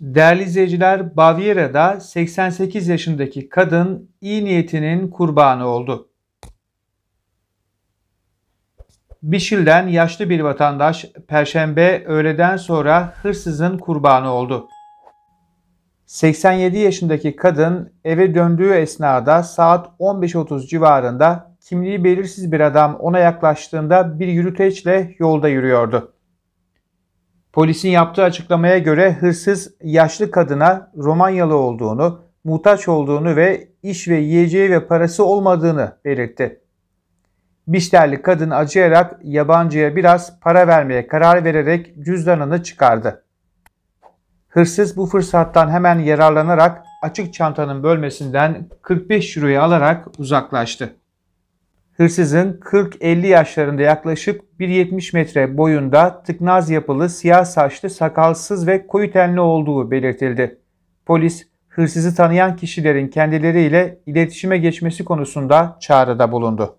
Değerli izleyiciler, Bavyera'da 88 yaşındaki kadın iyi niyetinin kurbanı oldu. Bişil'den yaşlı bir vatandaş perşembe öğleden sonra hırsızın kurbanı oldu. 87 yaşındaki kadın eve döndüğü esnada saat 15.30 civarında kimliği belirsiz bir adam ona yaklaştığında bir yürüteçle yolda yürüyordu. Polisin yaptığı açıklamaya göre hırsız yaşlı kadına Romanyalı olduğunu, muhtaç olduğunu ve iş ve yiyeceği ve parası olmadığını belirtti. Bişterli kadın acıyarak yabancıya biraz para vermeye karar vererek cüzdanını çıkardı. Hırsız bu fırsattan hemen yararlanarak açık çantanın bölmesinden 45 euroyu alarak uzaklaştı hırsızın 40-50 yaşlarında yaklaşık 1.70 metre boyunda tıknaz yapılı siyah saçlı sakalsız ve koyu tenli olduğu belirtildi. Polis hırsızı tanıyan kişilerin kendileriyle iletişime geçmesi konusunda çağrıda bulundu.